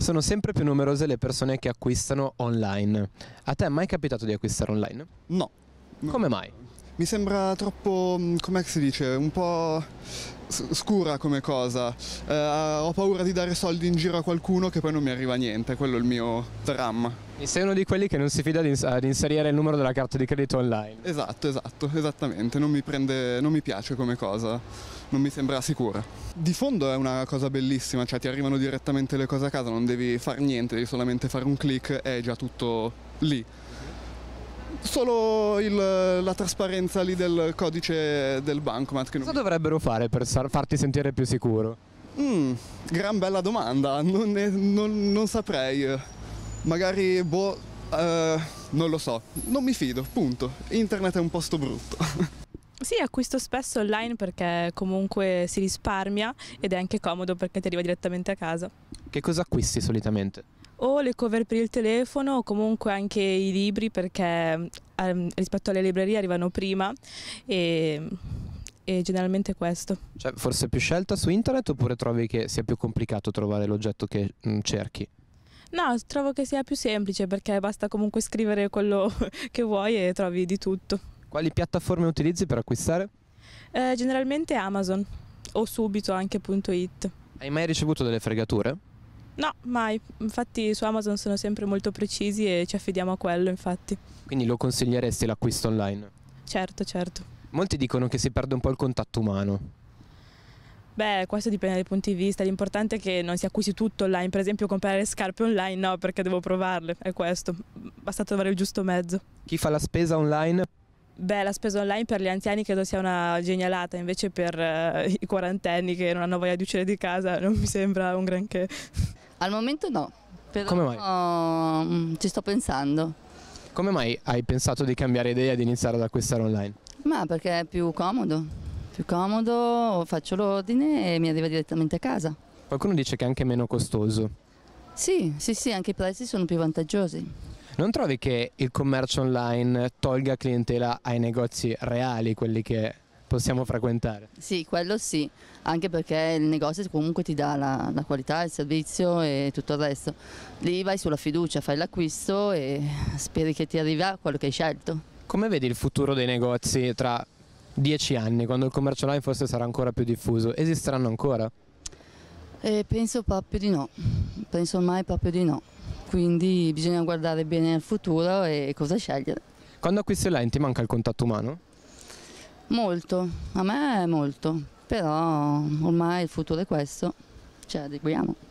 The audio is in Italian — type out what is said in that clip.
Sono sempre più numerose le persone che acquistano online. A te è mai capitato di acquistare online? No. no. Come mai? Mi sembra troppo, mm, come si dice, un po' scura come cosa. Eh, ho paura di dare soldi in giro a qualcuno che poi non mi arriva niente, quello è il mio dramma. E sei uno di quelli che non si fida ad inserire il numero della carta di credito online. Esatto, esatto, esattamente, non mi, prende, non mi piace come cosa, non mi sembra sicura. Di fondo è una cosa bellissima, cioè ti arrivano direttamente le cose a casa, non devi fare niente, devi solamente fare un click e è già tutto lì. Solo il, la trasparenza lì del codice del bancomat. Cosa dovrebbero fare per farti sentire più sicuro? Mm, gran bella domanda, non, ne, non, non saprei. Magari, boh, uh, non lo so. Non mi fido, punto. Internet è un posto brutto. Sì, acquisto spesso online perché comunque si risparmia ed è anche comodo perché ti arriva direttamente a casa. Che cosa acquisti solitamente? o le cover per il telefono o comunque anche i libri perché um, rispetto alle librerie arrivano prima e, e generalmente questo. Cioè forse più scelta su internet oppure trovi che sia più complicato trovare l'oggetto che mh, mm, cerchi? No, trovo che sia più semplice perché basta comunque scrivere quello che vuoi e trovi di tutto. Quali piattaforme utilizzi per acquistare? Eh, generalmente Amazon o subito anche.it. Hai mai ricevuto delle fregature? No, mai. Infatti su Amazon sono sempre molto precisi e ci affidiamo a quello, infatti. Quindi lo consiglieresti l'acquisto online? Certo, certo. Molti dicono che si perde un po' il contatto umano. Beh, questo dipende dai punti di vista, l'importante è che non si acquisti tutto online, per esempio comprare le scarpe online no, perché devo provarle, è questo, basta trovare il giusto mezzo. Chi fa la spesa online? Beh, la spesa online per gli anziani credo sia una genialata, invece per eh, i quarantenni che non hanno voglia di uscire di casa non mi sembra un granché. Al momento no, però Come mai? Oh, ci sto pensando. Come mai hai pensato di cambiare idea e di iniziare ad acquistare online? Ma perché è più comodo, più comodo, faccio l'ordine e mi arriva direttamente a casa. Qualcuno dice che è anche meno costoso. Sì, sì, sì, anche i prezzi sono più vantaggiosi. Non trovi che il commercio online tolga clientela ai negozi reali, quelli che possiamo frequentare. Sì, quello sì, anche perché il negozio comunque ti dà la, la qualità, il servizio e tutto il resto. Lì vai sulla fiducia, fai l'acquisto e speri che ti arriva quello che hai scelto. Come vedi il futuro dei negozi tra dieci anni, quando il commercio online forse sarà ancora più diffuso? Esisteranno ancora? Eh, penso proprio di no, penso mai proprio di no, quindi bisogna guardare bene al futuro e cosa scegliere. Quando acquisti online ti manca il contatto umano? Molto, a me molto, però ormai il futuro è questo, ci adeguiamo.